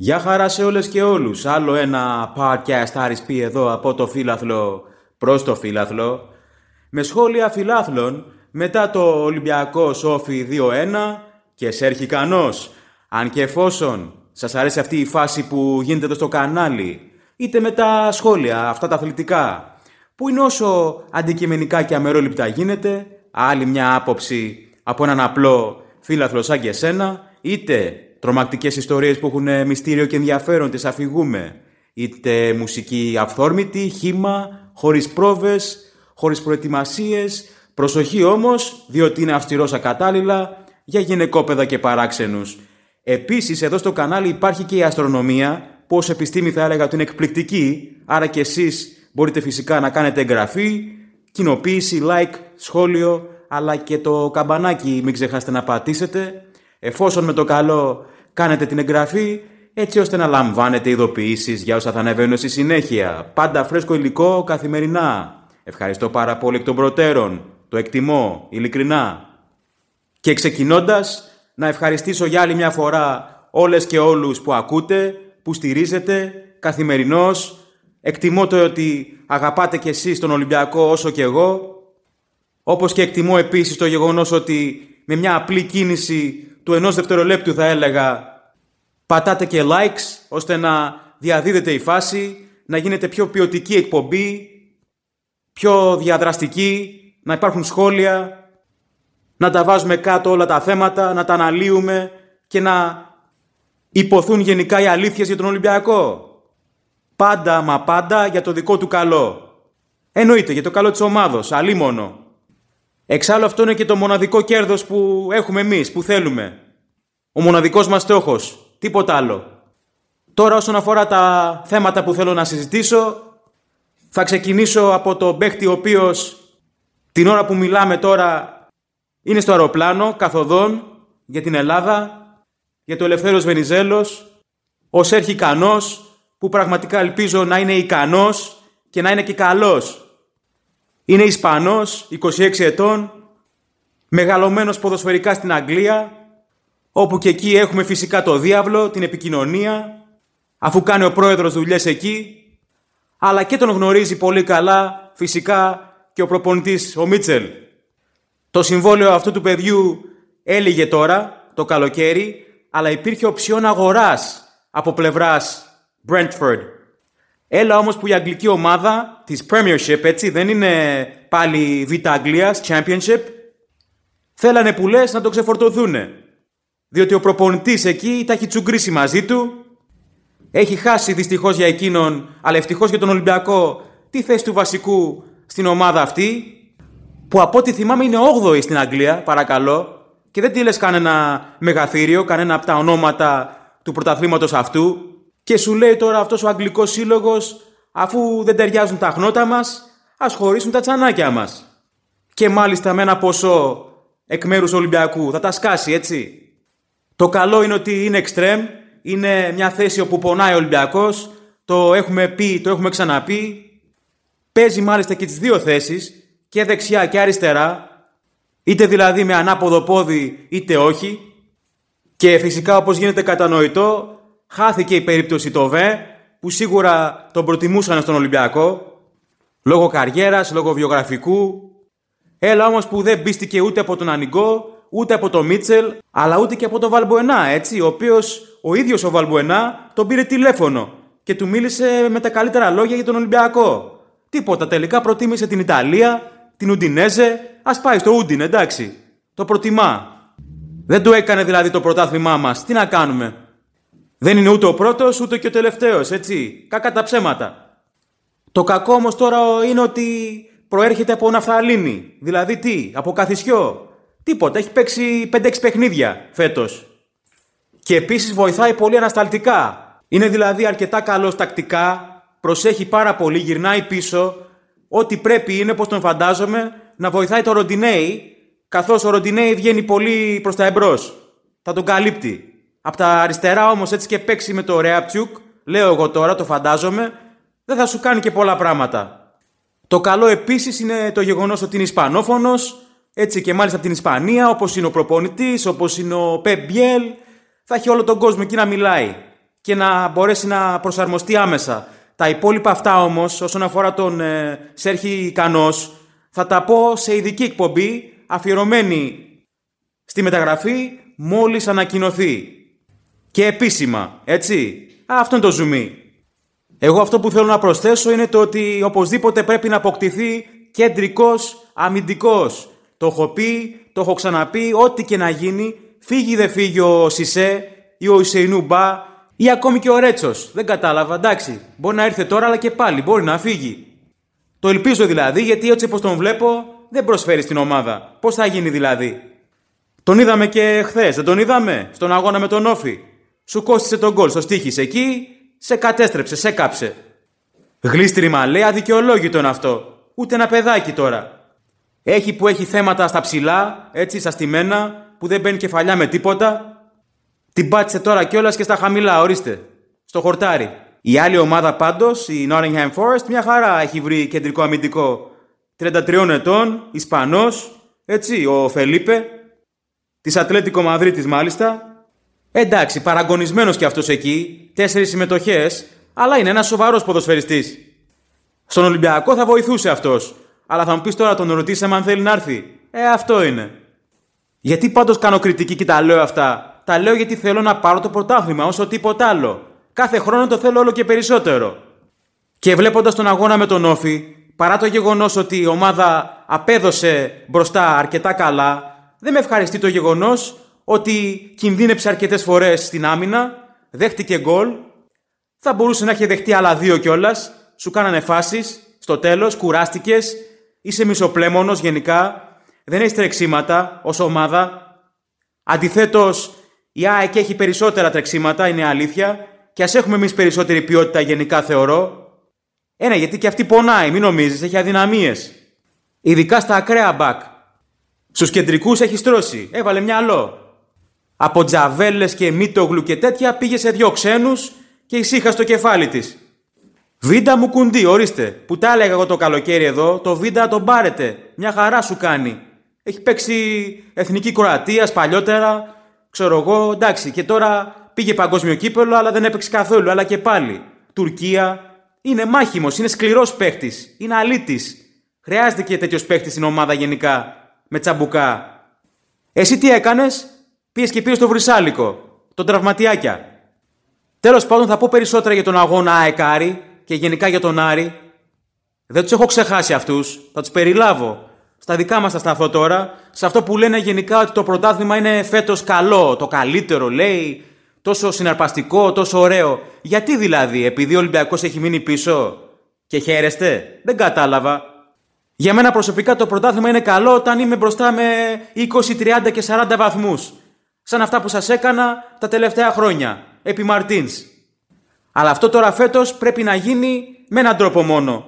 Γεια χαρά σε όλες και όλους. Άλλο ένα podcast RSP εδώ από το φύλαθλο προς το φύλαθλο. Με σχόλια φιλάθλων μετά το Ολυμπιακό Σόφι 2-1 και έρχει Κανός. Αν και εφόσον σας αρέσει αυτή η φάση που γίνεται εδώ στο κανάλι είτε με τα σχόλια αυτά τα αθλητικά που είναι όσο αντικειμενικά και αμερόληπτα γίνεται άλλη μια άποψη από έναν απλό φιλαθλό σαν και εσένα είτε τρομακτικές ιστορίες που έχουν μυστήριο και ενδιαφέρον, τις αφηγούμε. Είτε μουσική αυθόρμητη, χήμα, χωρίς πρόβες, χωρίς προετοιμασίες. Προσοχή όμως, διότι είναι αυστηρός ακατάλληλα για γυναικόπαιδα και παράξενους. Επίσης, εδώ στο κανάλι υπάρχει και η αστρονομία, που ως επιστήμη θα έλεγα ότι είναι εκπληκτική, άρα και εσείς μπορείτε φυσικά να κάνετε εγγραφή, κοινοποίηση, like, σχόλιο, αλλά και το καμπανάκι μην ξεχάσετε να πατήσετε Εφόσον με το καλό κάνετε την εγγραφή, έτσι ώστε να λαμβάνετε ειδοποιήσεις για όσα θα ανεβαίνουν στη συνέχεια. Πάντα φρέσκο υλικό καθημερινά. Ευχαριστώ πάρα πολύ εκ των προτέρων. Το εκτιμώ, ειλικρινά. Και ξεκινώντας να ευχαριστήσω για άλλη μια φορά όλες και όλους που ακούτε, που στηρίζετε, καθημερινώς. Εκτιμώ το ότι αγαπάτε κι εσείς τον Ολυμπιακό όσο κι εγώ. Όπως και εκτιμώ επίσης το γεγονός ότι με μια απλή κίνηση του ενός δευτερολέπτου θα έλεγα πατάτε και likes ώστε να διαδίδεται η φάση, να γίνεται πιο ποιοτική εκπομπή, πιο διαδραστική, να υπάρχουν σχόλια, να τα βάζουμε κάτω όλα τα θέματα, να τα αναλύουμε και να υποθούν γενικά οι αλήθειες για τον Ολυμπιακό. Πάντα μα πάντα για το δικό του καλό. Εννοείται για το καλό της ομάδος, αλίμονο. Εξάλλου αυτό είναι και το μοναδικό κέρδος που έχουμε εμείς, που θέλουμε. Ο μοναδικός μας στόχος. Τίποτα άλλο. Τώρα όσον αφορά τα θέματα που θέλω να συζητήσω, θα ξεκινήσω από τον παίχτη ο οποίος την ώρα που μιλάμε τώρα είναι στο αεροπλάνο, καθοδόν, για την Ελλάδα, για το Ελευθέρος Βενιζέλος, ο Σέρχη Κανός, που πραγματικά ελπίζω να είναι ικανός και να είναι και καλός είναι Ισπανός, 26 ετών, μεγαλωμένος ποδοσφαιρικά στην Αγγλία, όπου και εκεί έχουμε φυσικά το διάβλο, την επικοινωνία, αφού κάνει ο πρόεδρος δουλειές εκεί, αλλά και τον γνωρίζει πολύ καλά φυσικά και ο προπονητής ο Μίτσελ. Το συμβόλαιο αυτού του παιδιού έλυγε τώρα, το καλοκαίρι, αλλά υπήρχε οψιόν αγοράς από πλευράς Brentford Έλα όμως που η αγγλική ομάδα της Premiership, έτσι, δεν είναι πάλι Β' Αγγλίας, Championship. Θέλανε που λες να το ξεφορτωθούν. Διότι ο προπονητής εκεί τα έχει τσουγκρίσει μαζί του. Έχει χάσει δυστυχώς για εκείνον, αλλά ευτυχώς για τον Ολυμπιακό, Τι θέση του βασικού στην ομάδα αυτή. Που από ό,τι θυμάμαι είναι 8η στην Αγγλία, παρακαλώ. Και δεν τη λες κανένα μεγαθύριο, κανένα από τα ονόματα του πρωταθλήματος αυτού. Και σου λέει τώρα αυτός ο Αγγλικός Σύλλογος, αφού δεν ταιριάζουν τα χνότα μας, ας χωρίσουν τα τσανάκια μας. Και μάλιστα με ένα ποσό εκ μέρους Ολυμπιακού, θα τα σκάσει έτσι. Το καλό είναι ότι είναι extreme, είναι μια θέση όπου πονάει ο Ολυμπιακός, το έχουμε πει, το έχουμε ξαναπεί. Παίζει μάλιστα και τις δύο θέσεις, και δεξιά και αριστερά, είτε δηλαδή με ανάποδο πόδι είτε όχι. Και φυσικά όπως γίνεται κατανοητό χάθηκε η περίπτωση το ΒΕ, που σίγουρα τον προτιμούσαν στον Ολυμπιακό, λόγω καριέρας, λόγω βιογραφικού. Έλα όμως που δεν πίστηκε ούτε από τον Ανιγκό, ούτε από τον Μίτσελ, αλλά ούτε και από τον Βαλμποενά, έτσι, ο οποίος ο ίδιος ο Βαλμποενά τον πήρε τηλέφωνο και του μίλησε με τα καλύτερα λόγια για τον Ολυμπιακό. Τίποτα, τελικά προτίμησε την Ιταλία, την Ουντινέζε, ας πάει στο Ουντιν, εντάξει. Το προτιμά. Δεν το έκανε δηλαδή το πρωτάθλημά μας, τι να κάνουμε. Δεν είναι ούτε ο πρώτος ούτε και ο τελευταίος, έτσι. Κακά τα ψέματα. Το κακό όμως τώρα είναι ότι προέρχεται από ναυθαλίνη, Δηλαδή τι, από καθισιό. Τίποτα. Έχει παίξει 5-6 παιχνίδια φέτος. Και επίσης βοηθάει πολύ ανασταλτικά. Είναι δηλαδή αρκετά καλός τακτικά. Προσέχει πάρα πολύ, γυρνάει πίσω. Ό,τι πρέπει είναι, όπως τον φαντάζομαι, να βοηθάει το Ροντινέι, καθώς ο Ροντινέι βγαίνει πολύ προς τα εμπρός. Θα τον καλύπτει. Από τα αριστερά όμως έτσι και παίξει με το Ρεαπτσούκ, λέω εγώ τώρα, το φαντάζομαι, δεν θα σου κάνει και πολλά πράγματα. Το καλό επίσης είναι το γεγονός ότι είναι Ισπανόφωνος, έτσι και μάλιστα από την Ισπανία, όπως είναι ο προπονητής, όπως είναι ο Πεμπιέλ, θα έχει όλο τον κόσμο εκεί να μιλάει και να μπορέσει να προσαρμοστεί άμεσα. Τα υπόλοιπα αυτά όμως, όσον αφορά τον ε, Σέρχη θα τα πω σε ειδική εκπομπή αφιερωμένη στη μεταγραφή μόλις ανακοινωθεί και επίσημα, έτσι. Αυτό είναι το ζουμί. Εγώ αυτό που θέλω να προσθέσω είναι το ότι οπωσδήποτε πρέπει να αποκτηθεί κεντρικός αμυντικός. Το έχω πει, το έχω ξαναπεί, ό,τι και να γίνει, φύγει δεν φύγει ο Σισε ή ο Ισεϊνού Μπα ή ακόμη και ο Ρέτσος. Δεν κατάλαβα, εντάξει. Μπορεί να ήρθε τώρα, αλλά και πάλι μπορεί να φύγει. Το ελπίζω δηλαδή, γιατί έτσι όπως τον βλέπω, δεν προσφέρει στην ομάδα. Πώς θα γίνει δηλαδή. Τον είδαμε και χθες, δεν τον είδαμε, στον αγώνα με τον Όφη. Σου κόστησε τον γκολ, στο στίχης εκεί, σε κατέστρεψε, σε κάψε. Γλίστρη λέει αδικαιολόγητο είναι αυτό. Ούτε ένα παιδάκι τώρα. Έχει που έχει θέματα στα ψηλά, έτσι, στα στημένα, που δεν μπαίνει κεφαλιά με τίποτα. Την πάτησε τώρα κιόλας και στα χαμηλά, ορίστε. Στο χορτάρι. Η άλλη ομάδα πάντως, η Nottingham Forest, μια χαρά έχει βρει κεντρικό αμυντικό. 33 ετών, Ισπανός, έτσι, ο Φελίπε. Της Ατλέτικο Μαδρίτης μάλιστα, Εντάξει, παραγωνισμένος κι αυτός εκεί, τέσσερις συμμετοχές, αλλά είναι ένας σοβαρός ποδοσφαιριστής. Στον Ολυμπιακό θα βοηθούσε αυτός, αλλά θα μου πεις τώρα τον ρωτήσαμε αν θέλει να έρθει. Ε, αυτό είναι. Γιατί πάντως κάνω κριτική και τα λέω αυτά. Τα λέω γιατί θέλω να πάρω το πρωτάθλημα όσο τίποτα άλλο. Κάθε χρόνο το θέλω όλο και περισσότερο. Και βλέποντας τον αγώνα με τον Όφη, παρά το γεγονός ότι η ομάδα απέδωσε μπροστά αρκετά καλά, δεν με ευχαριστεί το γεγονός ότι κινδύνεψε αρκετές φορές στην άμυνα, δέχτηκε γκολ, θα μπορούσε να είχε δεχτεί άλλα δύο κιόλας, σου κάνανε φάσεις, στο τέλος, κουράστηκες. είσαι μισοπλέμονος γενικά, δεν έχεις τρεξίματα ως ομάδα. Αντιθέτως, η ΑΕΚ έχει περισσότερα τρεξίματα, είναι αλήθεια, και ας έχουμε εμείς περισσότερη ποιότητα γενικά θεωρώ. Ένα, γιατί και αυτή πονάει, μην νομίζεις, έχει αδυναμίες. Ειδικά στα ακραία μπακ. στους κεντρικούς έχει στρώσει, έβαλε μυαλό. Από τζαβέλες και μήτογλου και τέτοια πήγε σε δυο ξένους και ησύχα στο κεφάλι της. Βίντα μου κουντί, ορίστε. Που τα έλεγα εγώ το καλοκαίρι εδώ, το Βίντα τον πάρετε. Μια χαρά σου κάνει. Έχει παίξει εθνική Κροατίας παλιότερα. Ξέρω εγώ, εντάξει. Και τώρα πήγε παγκόσμιο κύπελο, αλλά δεν έπαιξε καθόλου. Αλλά και πάλι. Τουρκία. Είναι μάχημος, είναι σκληρός παίχτης. Είναι αλήτης. Χρειάζεται και τέτοιος παίχτης στην ομάδα γενικά. Με τσαμπουκά. Εσύ τι έκανες, Πήγε και πήρες το Βρυσάλικο, τον Τραυματιάκια. Τέλος πάντων, θα πω περισσότερα για τον αγώνα Αεκάρη και γενικά για τον Άρη. Δεν τους έχω ξεχάσει αυτούς. Θα τους περιλάβω. Στα δικά μας θα σταθώ τώρα. Σε αυτό που λένε γενικά ότι το πρωτάθλημα είναι φέτος καλό. Το καλύτερο, λέει. Τόσο συναρπαστικό, τόσο ωραίο. Γιατί δηλαδή, επειδή ο Ολυμπιακός έχει μείνει πίσω και χαίρεστε. Δεν κατάλαβα. Για μένα προσωπικά το πρωτάθλημα είναι καλό όταν είμαι μπροστά με 20, 30 και 40 βαθμούς σαν αυτά που σας έκανα τα τελευταία χρόνια, επί Μαρτίνς. Αλλά αυτό τώρα φέτος πρέπει να γίνει με έναν τρόπο μόνο.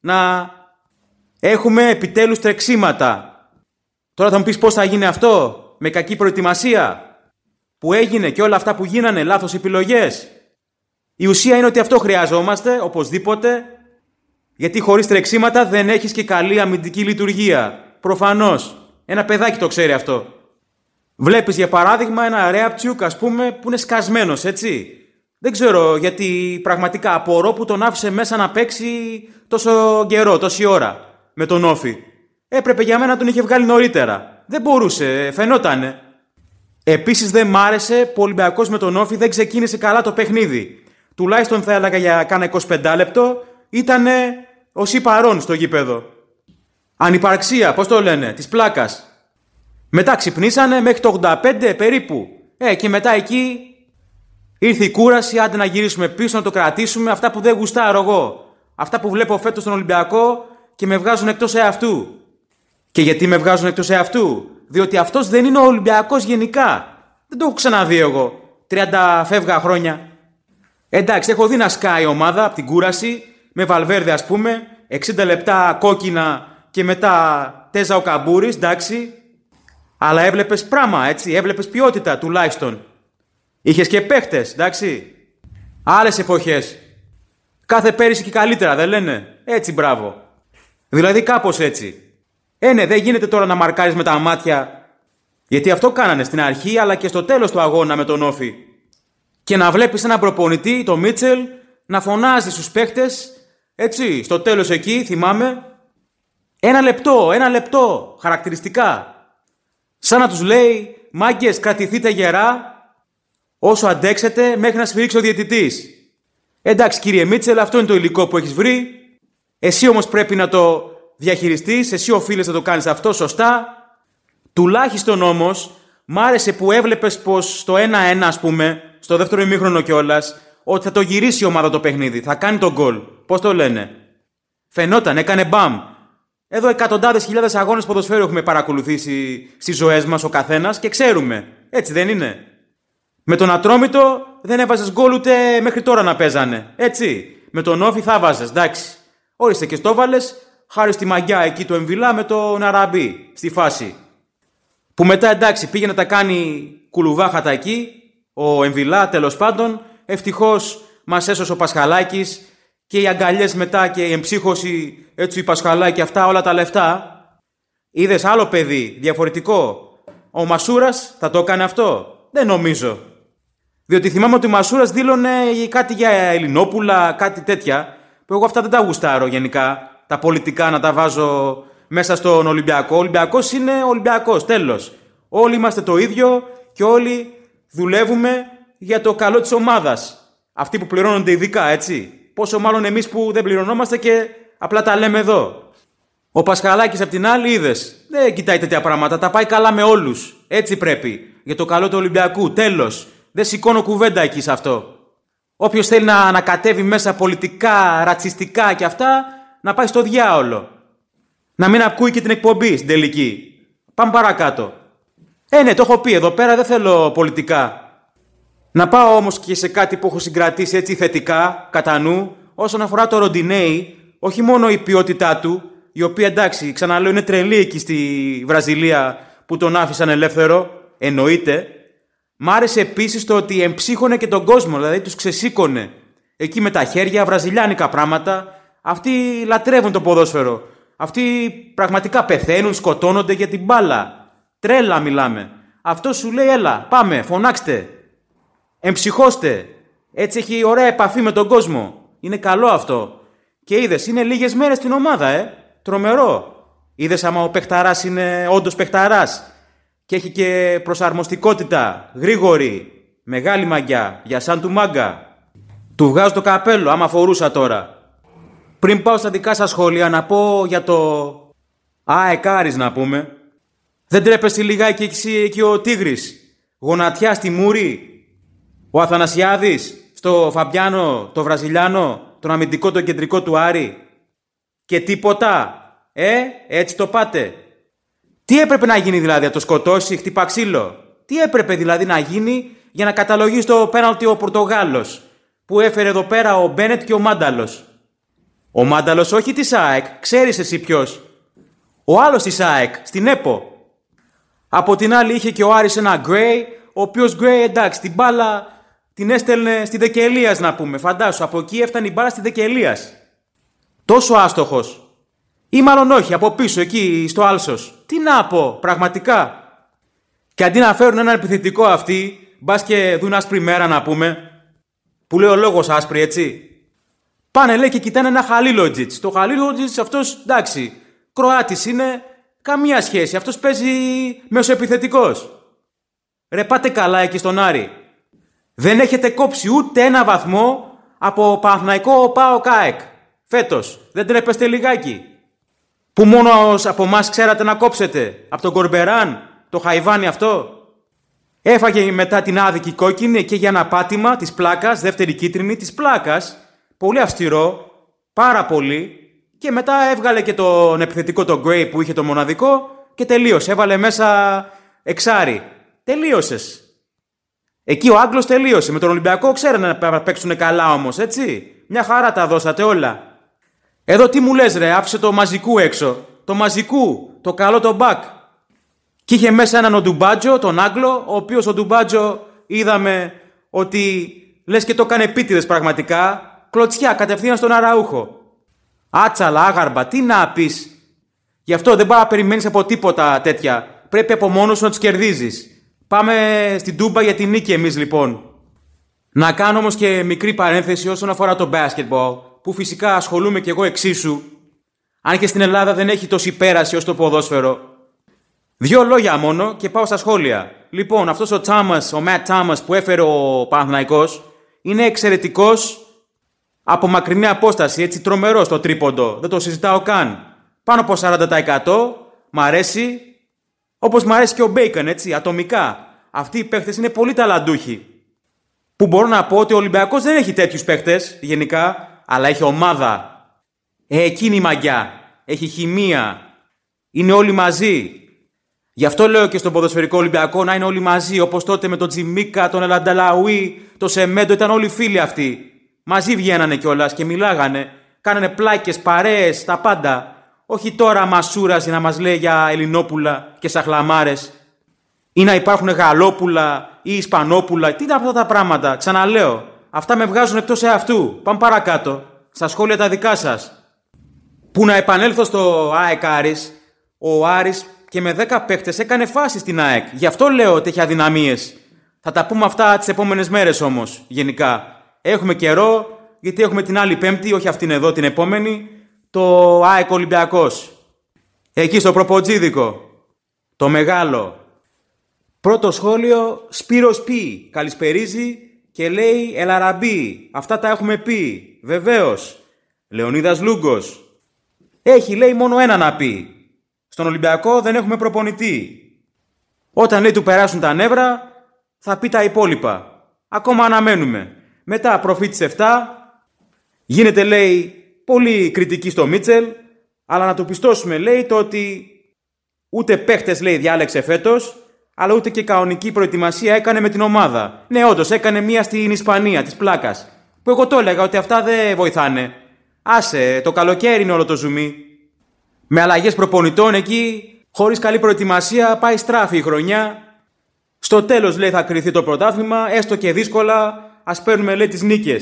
Να έχουμε επιτέλους τρεξίματα. Τώρα θα μου πεις πώς θα γίνει αυτό, με κακή προετοιμασία, που έγινε και όλα αυτά που γίνανε, λάθος επιλογές. Η ουσία είναι ότι αυτό χρειαζόμαστε, οπωσδήποτε, γιατί χωρίς τρεξίματα δεν έχεις και καλή αμυντική λειτουργία. Προφανώς. Ένα παιδάκι το ξέρει αυτό. Βλέπεις για παράδειγμα ένα αρέα τσιούκ, πούμε, που είναι σκασμένος, έτσι. Δεν ξέρω γιατί πραγματικά απορώ που τον άφησε μέσα να παίξει τόσο καιρό, τόση ώρα με τον Όφη. Έπρεπε για μένα να τον είχε βγάλει νωρίτερα. Δεν μπορούσε, φαινότανε. Επίσης δεν μ' άρεσε που ο Ολυμπιακός με τον Όφη δεν ξεκίνησε καλά το παιχνίδι. Τουλάχιστον θα έλεγα για κάνα 25 λεπτό ήταν ή παρόν στο γήπεδο. Ανυπαρξία, πώς το λένε, της πλάκας. Μετά ξυπνήσανε μέχρι το 85 περίπου. Ε, και μετά εκεί ήρθε η κούραση, άντε να γυρίσουμε πίσω, να το κρατήσουμε. Αυτά που δεν γουστάρω εγώ. Αυτά που βλέπω φέτος στον Ολυμπιακό και με βγάζουν εκτός εαυτού. Και γιατί με βγάζουν εκτός εαυτού. Διότι αυτός δεν είναι ο Ολυμπιακός γενικά. Δεν το έχω ξαναδεί εγώ. 30 φεύγα χρόνια. Εντάξει, έχω δει να σκάει η ομάδα από την κούραση, με βαλβέρδε ας πούμε, 60 λεπτά κόκκινα και μετά τέζα ο καμπούρης, εντάξει, αλλά έβλεπες πράγμα, έτσι. Έβλεπες ποιότητα τουλάχιστον. Είχες και παίχτες, εντάξει. Άλλες εποχές. Κάθε πέρυσι και καλύτερα, δεν λένε. Έτσι, μπράβο. Δηλαδή κάπως έτσι. Ε, ναι, δεν γίνεται τώρα να μαρκάρεις με τα μάτια. Γιατί αυτό κάνανε στην αρχή αλλά και στο τέλος του αγώνα με τον Όφη. Και να βλέπεις έναν προπονητή, τον Μίτσελ, να φωνάζει στους παίχτες. Έτσι, στο τέλος εκεί, θυμάμαι. Ένα λεπτό, ένα λεπτό. Χαρακτηριστικά. Σαν να τους λέει «Μάγκες, κρατηθείτε γερά όσο αντέξετε μέχρι να σφυρίξει ο διαιτητής». Εντάξει κύριε Μίτσελ, αυτό είναι το υλικό που έχεις βρει. Εσύ όμως πρέπει να το διαχειριστείς, εσύ οφείλες να το κάνεις αυτό σωστά. Τουλάχιστον όμως, μ' άρεσε που έβλεπες πως στο 1-1 ας πούμε, στο δεύτερο ημίχρονο κιόλας, ότι θα το γυρίσει η ομάδα το παιχνίδι, θα κάνει τον γκολ. Πώς το λένε. Φαινόταν, έκανε μπαμ. Εδώ εκατοντάδες χιλιάδες αγώνες ποδοσφαίρου έχουμε παρακολουθήσει στις ζωές μας ο καθένας και ξέρουμε. Έτσι δεν είναι. Με τον Ατρόμητο δεν έβαζες γκολ ούτε μέχρι τώρα να παίζανε. Έτσι. Με τον Όφη θα βάζες, εντάξει. Όριστε και βάλες, χάρη στη μαγιά εκεί το Εμβιλά με τον Αραμπί στη φάση. Που μετά εντάξει πήγε να τα κάνει κουλουβάχατα εκεί, ο Εμβιλά τέλος πάντων. Ευτυχώς μας έσωσε ο Πασχαλάκης και οι αγκαλιές μετά και η εμψύχωση, έτσι η Πασχαλά και αυτά, όλα τα λεφτά. Είδες άλλο παιδί, διαφορετικό. Ο Μασούρας θα το έκανε αυτό. Δεν νομίζω. Διότι θυμάμαι ότι ο Μασούρας δήλωνε κάτι για Ελληνόπουλα, κάτι τέτοια. Που εγώ αυτά δεν τα γουστάρω γενικά. Τα πολιτικά να τα βάζω μέσα στον Ολυμπιακό. Ο Ολυμπιακός είναι Ολυμπιακός, τέλος. Όλοι είμαστε το ίδιο και όλοι δουλεύουμε για το καλό της ομάδας. Αυτοί που πληρώνονται ειδικά, έτσι. Πόσο μάλλον εμείς που δεν πληρωνόμαστε και απλά τα λέμε εδώ. Ο Πασχαλάκης απ' την άλλη είδες. Δεν κοιτάει τέτοια πράγματα. Τα πάει καλά με όλους. Έτσι πρέπει. Για το καλό του Ολυμπιακού. Τέλος. Δεν σηκώνω κουβέντα εκεί σε αυτό. Όποιος θέλει να ανακατεύει μέσα πολιτικά, ρατσιστικά και αυτά, να πάει στο διάολο. Να μην ακούει και την εκπομπή στην τελική. Πάμε παρακάτω. Ε, ναι, το έχω πει εδώ πέρα, δεν θέλω πολιτικά. Να πάω όμως και σε κάτι που έχω συγκρατήσει έτσι θετικά, κατά νου, όσον αφορά το Ροντινέι, όχι μόνο η ποιότητά του, η οποία εντάξει, ξαναλέω, είναι τρελή εκεί στη Βραζιλία που τον άφησαν ελεύθερο, εννοείται. Μ' άρεσε επίσης το ότι εμψύχωνε και τον κόσμο, δηλαδή τους ξεσήκωνε. Εκεί με τα χέρια, βραζιλιάνικα πράγματα. Αυτοί λατρεύουν το ποδόσφαιρο. Αυτοί πραγματικά πεθαίνουν, σκοτώνονται για την μπάλα. Τρέλα μιλάμε. Αυτό σου λέει, έλα, πάμε, φωνάξτε. Εμψυχώστε. Έτσι έχει ωραία επαφή με τον κόσμο. Είναι καλό αυτό. Και είδες, είναι λίγες μέρες στην ομάδα, ε. Τρομερό. Είδες άμα ο παιχταράς είναι όντως παιχταράς. Και έχει και προσαρμοστικότητα. Γρήγορη. Μεγάλη μαγιά. Για σαν του μάγκα. Του βγάζω το καπέλο, άμα φορούσα τώρα. Πριν πάω στα δικά σας σχόλια, να πω για το. Αεκάρι, να πούμε. Δεν τρέπεσαι λιγάκι εκεί, ο τίγρης. Γονατιά στη μούρη. Ο Αθανασιάδης στο Φαμπιάνο, το Βραζιλιάνο, τον αμυντικό, τον κεντρικό του Άρη. Και τίποτα. Ε, έτσι το πάτε. Τι έπρεπε να γίνει δηλαδή, να το σκοτώσει, χτυπά ξύλο. Τι έπρεπε δηλαδή να γίνει για να καταλογεί το πέναλτι ο Πορτογάλος που έφερε εδώ πέρα ο Μπένετ και ο Μάνταλος. Ο Μάνταλος όχι της ΑΕΚ, ξέρεις εσύ ποιος. Ο άλλος της ΑΕΚ, στην ΕΠΟ. Από την άλλη είχε και ο Άρης ένα Γκρέι, ο οποίος Γκρέι εντάξει την μπάλα την έστελνε στη Δεκελία, να πούμε. Φαντάσου, από εκεί έφτανε η μπάλα στη Δεκελία. Τόσο άστοχος. Ή μάλλον όχι, από πίσω, εκεί, στο άλσος. Τι να πω, πραγματικά. Και αντί να φέρουν έναν επιθετικό αυτή μπας και δουν άσπρη μέρα να πούμε. Που λέει ο λόγος άσπρη, έτσι. Πάνε λέει και κοιτάνε ένα Χαλίλογιτ. Το Χαλίλογιτ αυτός εντάξει, Κροάτης είναι, καμία σχέση. Αυτός παίζει μεσοεπιθετικός. Ρε πάτε καλά εκεί στον Άρη. Δεν έχετε κόψει ούτε ένα βαθμό από Παναθηναϊκό Πάο ΚΑΕΚ. Φέτος. Δεν τρέπεστε λιγάκι. Που μόνος από εμάς ξέρατε να κόψετε. Από τον Κορμπεράν, το Χαϊβάνι αυτό. Έφαγε μετά την άδικη κόκκινη και για ένα πάτημα της πλάκας, δεύτερη κίτρινη της πλάκας. Πολύ αυστηρό, πάρα πολύ. Και μετά έβγαλε και τον επιθετικό τον Γκρέι που είχε το μοναδικό και τελείωσε. Έβαλε μέσα εξάρι. Τελείωσες. Εκεί ο Άγγλος τελείωσε. Με τον Ολυμπιακό ξέρανε να παίξουν καλά όμως, έτσι. Μια χαρά τα δώσατε όλα. Εδώ τι μου λες, ρε, άφησε το μαζικού έξω. Το μαζικού, το καλό το μπακ. Και είχε μέσα έναν ο Ντουμπάτζο, τον Άγγλο, ο οποίος ο Ντουμπάτζο είδαμε ότι λες και το έκανε επίτηδες πραγματικά. Κλωτσιά, κατευθείαν στον Αραούχο. Άτσαλα, άγαρμπα, τι να πεις. Γι' αυτό δεν μπορεί να περιμένεις από τίποτα τέτοια. Πρέπει από μόνος σου να του κερδίζεις. Πάμε στην Τούμπα για την νίκη εμείς λοιπόν. Να κάνω όμως και μικρή παρένθεση όσον αφορά το μπάσκετμπολ, που φυσικά ασχολούμαι κι εγώ εξίσου, αν και στην Ελλάδα δεν έχει τόση πέραση ως το ποδόσφαιρο. Δύο λόγια μόνο και πάω στα σχόλια. Λοιπόν, αυτός ο Τάμας, ο Ματ Τάμας που έφερε ο Παναθηναϊκός, είναι εξαιρετικός από μακρινή απόσταση, έτσι τρομερό το τρίποντο, δεν το συζητάω καν. Πάνω από 40% μ' αρέσει, Όπως μου αρέσει και ο Μπέικον, έτσι, ατομικά. Αυτοί οι παίχτε είναι πολύ ταλαντούχοι. Που μπορώ να πω ότι ο Ολυμπιακός δεν έχει τέτοιους παίχτε γενικά, αλλά έχει ομάδα. Ε, εκείνη η μαγιά. Έχει χημεία. Είναι όλοι μαζί. Γι' αυτό λέω και στον ποδοσφαιρικό Ολυμπιακό να είναι όλοι μαζί, όπως τότε με τον Τζιμίκα, τον Ελανταλαουί, τον Σεμέντο, ήταν όλοι φίλοι αυτοί. Μαζί βγαίνανε κιόλας και μιλάγανε. Κάνανε πλάκες, παρέες, τα πάντα. Όχι τώρα μασούρα να μας λέει για Ελληνόπουλα και σαχλαμάρες. ή να υπάρχουν Γαλλόπουλα ή Ισπανόπουλα. Τι είναι αυτά τα πράγματα, ξαναλέω. Αυτά με βγάζουν εκτός εαυτού. Πάμε παρακάτω, στα σχόλια τα δικά σας. Που να επανέλθω στο ΑΕΚ Άρης, ο Άρης και με 10 παίχτε έκανε φάση στην ΑΕΚ. Γι' αυτό λέω ότι έχει αδυναμίες. Θα τα πούμε αυτά τις επόμενες μέρες όμως, γενικά. Έχουμε καιρό, γιατί έχουμε την άλλη πέμπτη, όχι αυτήν εδώ την επόμενη το ΑΕΚ Ολυμπιακός. Εκεί στο Προποτζίδικο. Το μεγάλο. Πρώτο σχόλιο, Σπύρος πει Καλησπερίζει και λέει Ελαραμπή. Αυτά τα έχουμε πει. Βεβαίως. Λεωνίδας Λούγκος. Έχει λέει μόνο ένα να πει. Στον Ολυμπιακό δεν έχουμε προπονητή. Όταν λέει του περάσουν τα νεύρα, θα πει τα υπόλοιπα. Ακόμα αναμένουμε. Μετά προφήτης 7, γίνεται λέει Πολύ κριτική στο Μίτσελ, αλλά να το πιστώσουμε λέει το ότι ούτε παίχτες λέει διάλεξε φέτος, αλλά ούτε και κανονική προετοιμασία έκανε με την ομάδα. Ναι, όντως έκανε μία στην Ισπανία, της πλάκας. Που εγώ το έλεγα ότι αυτά δεν βοηθάνε. Άσε, το καλοκαίρι είναι όλο το ζουμί. Με αλλαγές προπονητών εκεί, χωρίς καλή προετοιμασία, πάει στράφη η χρονιά. Στο τέλος λέει θα κρυθεί το πρωτάθλημα, έστω και δύσκολα. Ας παίρνουμε λέει τις νίκες.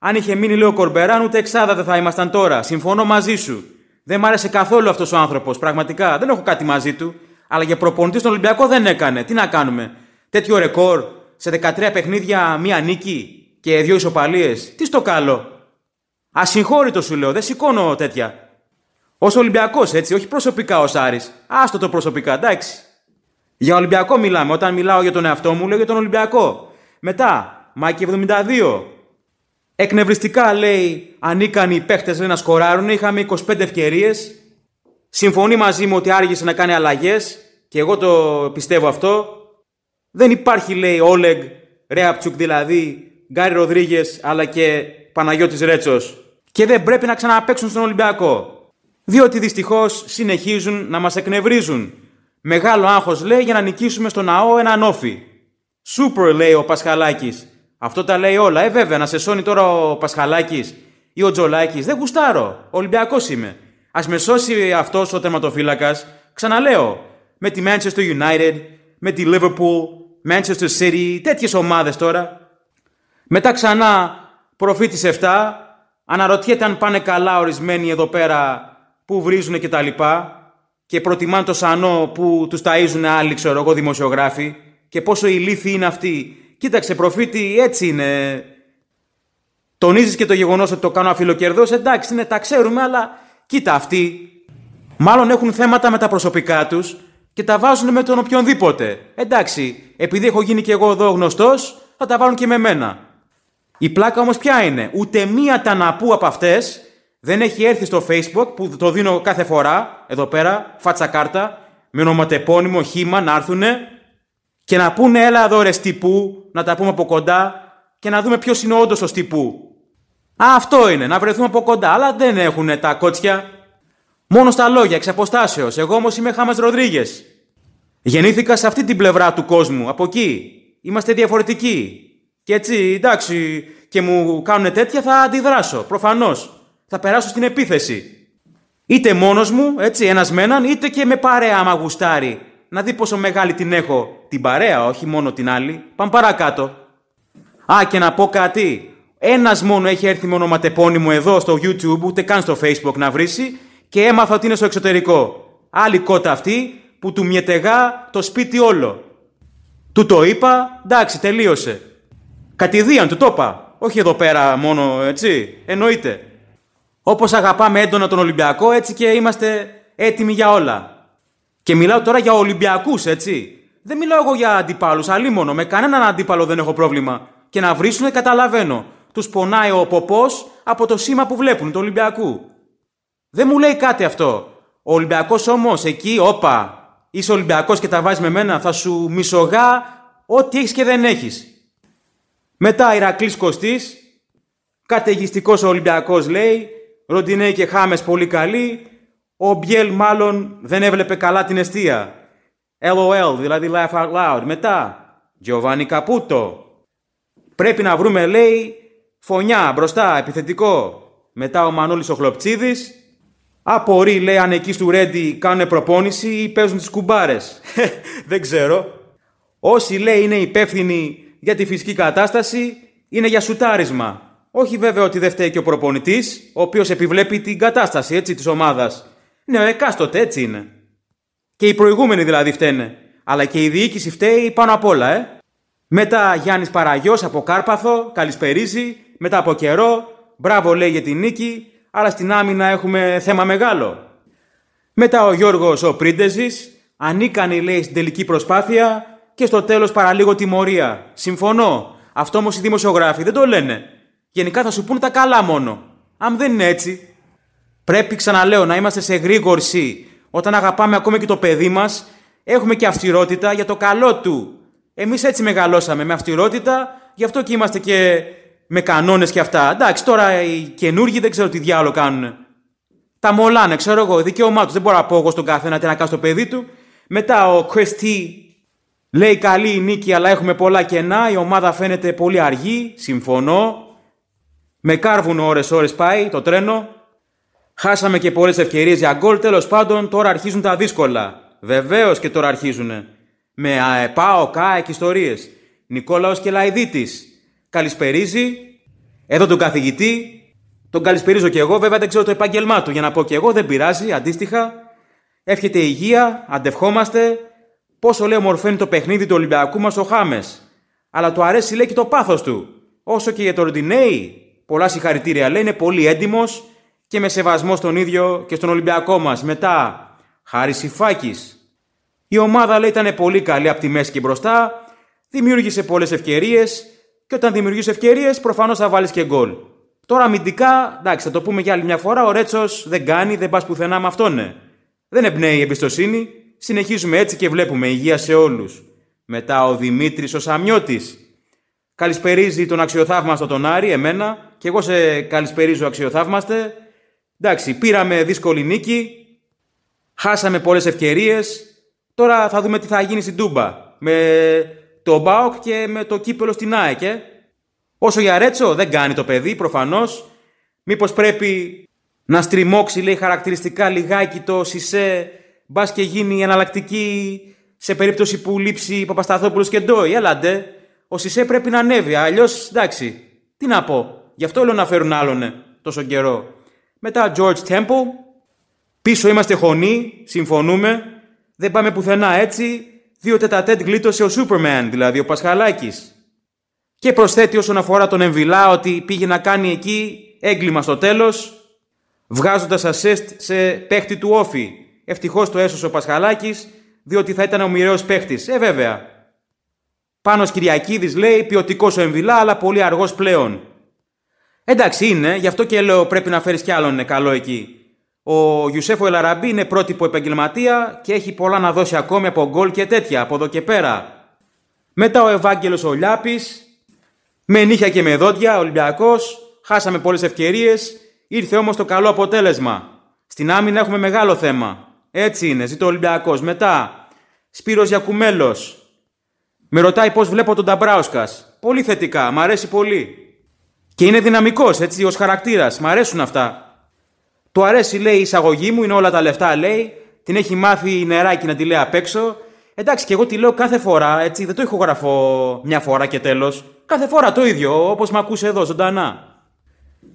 Αν είχε μείνει, λέει ο Κορμπεράν, ούτε εξάδα δεν θα ήμασταν τώρα. Συμφωνώ μαζί σου. Δεν μ' άρεσε καθόλου αυτός ο άνθρωπος, πραγματικά. Δεν έχω κάτι μαζί του. Αλλά για προπονητής στον Ολυμπιακό δεν έκανε. Τι να κάνουμε. Τέτοιο ρεκόρ σε 13 παιχνίδια μία νίκη και δύο ισοπαλίες. Τι στο καλό. Ασυγχώρητος σου λέω, δεν σηκώνω τέτοια. Ως Ολυμπιακός, έτσι, όχι προσωπικά ως Άρης. Άστο το προσωπικά, εντάξει. Για Ολυμπιακό μιλάμε. Όταν μιλάω για τον εαυτό μου, λέω για τον Ολυμπιακό. Μετά, Μάκη 72, Εκνευριστικά λέει ανήκαν οι παίχτες να σκοράρουν. Είχαμε 25 ευκαιρίες. Συμφωνεί μαζί μου ότι άργησε να κάνει αλλαγές. Και εγώ το πιστεύω αυτό. Δεν υπάρχει, λέει, Όλεγ Ρέαπτσουκ, δηλαδή Γκάρι Ροδρίγες, αλλά και Παναγιώτης Ρέτσος. Και δεν πρέπει να ξαναπέξουν στον Ολυμπιακό. Διότι δυστυχώς συνεχίζουν να μας εκνευρίζουν. Μεγάλο άγχος λέει για να νικήσουμε στον ναό έναν όφι. Σούπερ λέει ο Πασχαλάκης. Αυτό τα λέει όλα. Ε, βέβαια, να σε σώνει τώρα ο Πασχαλάκης ή ο Τζολάκης. Δεν γουστάρω. Ολυμπιακός είμαι. Ας με σώσει αυτός ο τερματοφύλακας. Ξαναλέω. Με τη Manchester United, με τη Liverpool, Manchester City, τέτοιες ομάδες τώρα. Μετά ξανά προφήτης 7, αναρωτιέται αν πάνε καλά ορισμένοι εδώ πέρα που βρίζουν και τα λοιπά και προτιμάνε το σανό που τους ταΐζουν άλλοι, ξέρω εγώ, δημοσιογράφοι και πόσο ηλίθιοι είναι αυτοί Κοίταξε, προφήτη, έτσι είναι. Τονίζεις και το γεγονός ότι το κάνω αφιλοκερδός. Εντάξει, ναι, τα ξέρουμε, αλλά κοίτα αυτοί. Μάλλον έχουν θέματα με τα προσωπικά τους και τα βάζουν με τον οποιονδήποτε. Εντάξει, επειδή έχω γίνει και εγώ εδώ γνωστός, θα τα βάλουν και με μένα. Η πλάκα όμως ποια είναι. Ούτε μία ταναπού από αυτές δεν έχει έρθει στο Facebook που το δίνω κάθε φορά εδώ πέρα, φάτσα κάρτα, με ονοματεπώνυμο χήμα να έρθουνε και να πούνε έλα εδώ ρε στυπού, να τα πούμε από κοντά και να δούμε ποιος είναι όντως ο στυπού. Α, αυτό είναι, να βρεθούμε από κοντά, αλλά δεν έχουν τα κότσια. Μόνο στα λόγια, εξ αποστάσεως. Εγώ όμως είμαι Χάμες Ροδρίγες. Γεννήθηκα σε αυτή την πλευρά του κόσμου, από εκεί. Είμαστε διαφορετικοί. Και έτσι, εντάξει, και μου κάνουν τέτοια, θα αντιδράσω, προφανώς. Θα περάσω στην επίθεση. Είτε μόνος μου, έτσι, ένας με είτε και με παρέα, άμα γουστάρει να δει πόσο μεγάλη την έχω την παρέα, όχι μόνο την άλλη. Πάμε παρακάτω. Α, και να πω κάτι. Ένας μόνο έχει έρθει με ονοματεπώνυμο εδώ στο YouTube, ούτε καν στο Facebook να βρει, και έμαθα ότι είναι στο εξωτερικό. Άλλη κότα αυτή που του μιετεγά το σπίτι όλο. Του το είπα, εντάξει, τελείωσε. Κατηδίαν του το είπα. Όχι εδώ πέρα μόνο, έτσι. Εννοείται. Όπως αγαπάμε έντονα τον Ολυμπιακό, έτσι και είμαστε έτοιμοι για όλα. Και μιλάω τώρα για Ολυμπιακούς, έτσι. Δεν μιλάω εγώ για αντιπάλους, μόνο. Με κανέναν αντίπαλο δεν έχω πρόβλημα. Και να βρίσουνε, καταλαβαίνω. Τους πονάει ο ποπός από το σήμα που βλέπουν του Ολυμπιακού. Δεν μου λέει κάτι αυτό. Ο Ολυμπιακός όμως εκεί, όπα, είσαι Ολυμπιακός και τα βάζεις με μένα, θα σου μισογά ό,τι έχεις και δεν έχεις. Μετά Ηρακλής Κωστής, καταιγιστικός Ολυμπιακός λέει, Ροντινέη και Χάμες πολύ καλή. Ο Μπιέλ μάλλον δεν έβλεπε καλά την αιστεία. LOL, δηλαδή laugh out loud. Μετά, Giovanni Καπούτο. Πρέπει να βρούμε, λέει, φωνιά μπροστά, επιθετικό. Μετά ο Μανώλης ο Απορεί, λέει, αν εκεί του Ρέντι κάνουν προπόνηση ή παίζουν τις κουμπάρες. δεν ξέρω. Όσοι, λέει, είναι υπεύθυνοι για τη φυσική κατάσταση, είναι για σουτάρισμα. Όχι βέβαια ότι δεν φταίει και ο προπονητής, ο οποίος επιβλέπει την κατάσταση έτσι, της ομάδας. Ναι, εκάστοτε έτσι είναι. Και οι προηγούμενοι δηλαδή φταίνε. Αλλά και η διοίκηση φταίει πάνω απ' όλα, ε. Μετά Γιάννης Παραγιώ από Κάρπαθο, καλησπερίζει. Μετά από καιρό, μπράβο λέει για την νίκη, αλλά στην άμυνα έχουμε θέμα μεγάλο. Μετά ο Γιώργος ο Πρίντεζης, ανίκανη λέει στην τελική προσπάθεια και στο τέλος παραλίγο τιμωρία. Συμφωνώ. Αυτό όμως οι δημοσιογράφοι δεν το λένε. Γενικά θα σου πουν τα καλά μόνο. Αν δεν είναι έτσι, Πρέπει, ξαναλέω, να είμαστε σε γρήγορση. Όταν αγαπάμε ακόμα και το παιδί μας, έχουμε και αυστηρότητα για το καλό του. Εμείς έτσι μεγαλώσαμε, με αυστηρότητα, γι' αυτό και είμαστε και με κανόνες και αυτά. Εντάξει, τώρα οι καινούργοι δεν ξέρω τι διάλογο κάνουν. Τα μολάνε, ξέρω εγώ, δικαίωμά τους. Δεν μπορώ να πω εγώ στον καθένα τι να κάνω στο παιδί του. Μετά ο Κρεστή λέει καλή η νίκη, αλλά έχουμε πολλά κενά. Η ομάδα φαίνεται πολύ αργή. Συμφωνώ. Με κάρβουν ώρε-ώρε πάει το τρένο. Χάσαμε και πολλές ευκαιρίες για γκολ. Τέλος πάντων, τώρα αρχίζουν τα δύσκολα. Βεβαίως και τώρα αρχίζουν Με αεπάω ΚΑΕΚ ιστορίες. Νικόλαος και Λαϊδίτης. Καλησπερίζει. Εδώ τον καθηγητή. Τον καλησπερίζω και εγώ. Βέβαια δεν ξέρω το επάγγελμά του. Για να πω και εγώ δεν πειράζει. Αντίστοιχα. Εύχεται υγεία. Αντευχόμαστε. Πόσο λέει ομορφαίνει το παιχνίδι του Ολυμπιακού μας ο Χάμες. Αλλά το αρέσει λέει και το πάθος του. Όσο και για το Ροντινέι. Πολλά συγχαρητήρια λέει. Είναι πολύ έντιμος και με σεβασμό στον ίδιο και στον Ολυμπιακό μας Μετά, Χάρη Σιφάκης. Η ομάδα λέει ήταν πολύ καλή από τη μέση και μπροστά, δημιούργησε πολλές ευκαιρίες και όταν δημιουργείς ευκαιρίες, προφανώς θα βάλεις και γκολ. Τώρα αμυντικά, εντάξει θα το πούμε για άλλη μια φορά, ο Ρέτσος δεν κάνει, δεν πας πουθενά με αυτόν. Ναι. Δεν εμπνέει η εμπιστοσύνη, συνεχίζουμε έτσι και βλέπουμε υγεία σε όλους. Μετά ο Δημήτρης ο Σαμιώτης. Καλησπερίζει τον αξιοθαύμαστο τον Άρη, εμένα, και εγώ σε καλησπερίζω αξιοθαύμαστε. Εντάξει, πήραμε δύσκολη νίκη, χάσαμε πολλές ευκαιρίες, τώρα θα δούμε τι θα γίνει στην Τούμπα με το Μπάοκ και με το κύπελο στην ΑΕΚ. Ε. Όσο για Ρέτσο δεν κάνει το παιδί προφανώς, μήπως πρέπει να στριμώξει λέει χαρακτηριστικά λιγάκι το Σισε, μπας και γίνει εναλλακτική σε περίπτωση που λείψει Παπασταθόπουλος και Ντόι. Έλαντε, ο Σισε πρέπει να ανέβει. Αλλιώς εντάξει, τι να πω. Γι' αυτό λέω να φέρουν άλλον ε, τόσο καιρό. Μετά George Temple. Πίσω είμαστε χωνοί, συμφωνούμε. Δεν πάμε πουθενά έτσι. Δύο τετατέτ γλίτωσε ο Σούπερμαν, δηλαδή ο Πασχαλάκης. Και προσθέτει όσον αφορά τον Εμβιλά ότι πήγε να κάνει εκεί έγκλημα στο τέλος, βγάζοντας assist σε παίχτη του όφη. ευτυχώς το έσωσε ο Πασχαλάκης, διότι θα ήταν ο μοιραίο παίχτης. Ε, βέβαια. Πάνος Κυριακίδης λέει, Ποιοτικός ο Εμβιλά, αλλά πολύ αργός πλέον. Εντάξει, είναι, γι' αυτό και λέω πρέπει να φέρεις κι άλλον καλό εκεί. Ο Γιουσέφο Ελαραμπή είναι πρότυπο επαγγελματία και έχει πολλά να δώσει ακόμη από γκολ και τέτοια, από εδώ και πέρα. Μετά ο Ευάγγελος Ολιάπης, με νύχια και με δόντια, Ολυμπιακός, χάσαμε πολλές ευκαιρίες, ήρθε όμως το καλό αποτέλεσμα. Στην άμυνα έχουμε μεγάλο θέμα. Έτσι είναι, ζητώ ο Ολυμπιακός. Μετά, Σπύρος Γιακουμέλος. Με ρωτάει πώς βλέπω τον Ταμπράουσκας. Πολύ θετικά, μ' αρέσει πολύ. Και είναι δυναμικός έτσι ως χαρακτήρας. Μ' αρέσουν αυτά. Του αρέσει, λέει, η εισαγωγή μου, είναι όλα τα λεφτά, λέει. Την έχει μάθει η νεράκι να τη λέει απ' έξω. Εντάξει, και εγώ τη λέω κάθε φορά, έτσι, δεν το ηχογραφώ μια φορά και τέλος. Κάθε φορά το ίδιο, όπως με ακούσε εδώ, ζωντανά.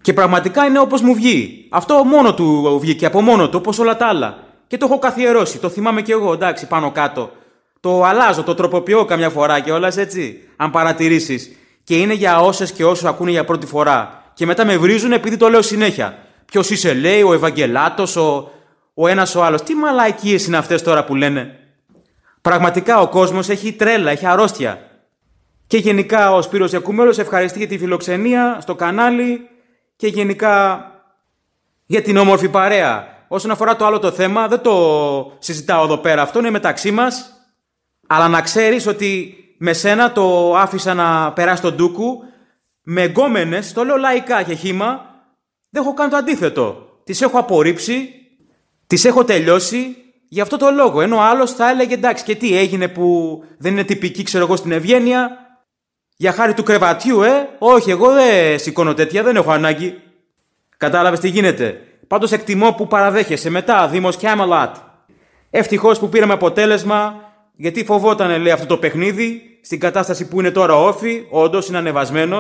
Και πραγματικά είναι όπως μου βγει. Αυτό μόνο του βγήκε, από μόνο του, όπως όλα τα άλλα. Και το έχω καθιερώσει, το θυμάμαι κι εγώ, εντάξει, πάνω κάτω. Το αλλάζω, το τροποποιώ καμιά φορά κιόλας, έτσι, αν παρατηρήσεις και είναι για όσες και όσους ακούνε για πρώτη φορά. Και μετά με βρίζουν επειδή το λέω συνέχεια. Ποιος είσαι, λέει, ο Ευαγγελάτος, ο, ο ένας ο άλλος. Τι μαλακίες είναι αυτές τώρα που λένε. Πραγματικά ο κόσμος έχει τρέλα, έχει αρρώστια. Και γενικά ο Σπύρος Γιακουμέλος ευχαριστεί για τη φιλοξενία στο κανάλι και γενικά για την όμορφη παρέα. Όσον αφορά το άλλο το θέμα, δεν το συζητάω εδώ πέρα. Αυτό είναι μεταξύ μας. Αλλά να ξέρεις ότι με σένα το άφησα να περάσει τον ντούκου, με γκόμενε, το λέω λαϊκά και χήμα, δεν έχω κάνει το αντίθετο. Τις έχω απορρίψει, τις έχω τελειώσει, για αυτό το λόγο. Ενώ άλλος θα έλεγε εντάξει, και τι έγινε που δεν είναι τυπική, ξέρω εγώ, στην Ευγένεια. Για χάρη του κρεβατιού, ε! Όχι, εγώ δεν σηκώνω τέτοια, δεν έχω ανάγκη. Κατάλαβες τι γίνεται. Πάντως εκτιμώ που παραδέχεσαι μετά, Δήμος και Άμαλατ. Ευτυχώς που πήραμε αποτέλεσμα γιατί φοβόταν, λέει, αυτό το παιχνίδι στην κατάσταση που είναι τώρα όφη. Όντως είναι ανεβασμένος.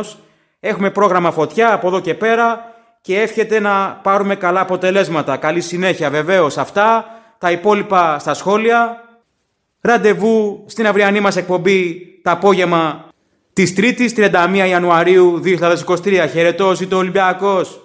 Έχουμε πρόγραμμα φωτιά από εδώ και πέρα και εύχεται να πάρουμε καλά αποτελέσματα. Καλή συνέχεια βεβαίως αυτά. Τα υπόλοιπα στα σχόλια. Ραντεβού στην αυριανή μας εκπομπή τα απόγευμα της 3 η 31 Ιανουαρίου 2023. Χαιρετώ, ζήτω Ολυμπιακός!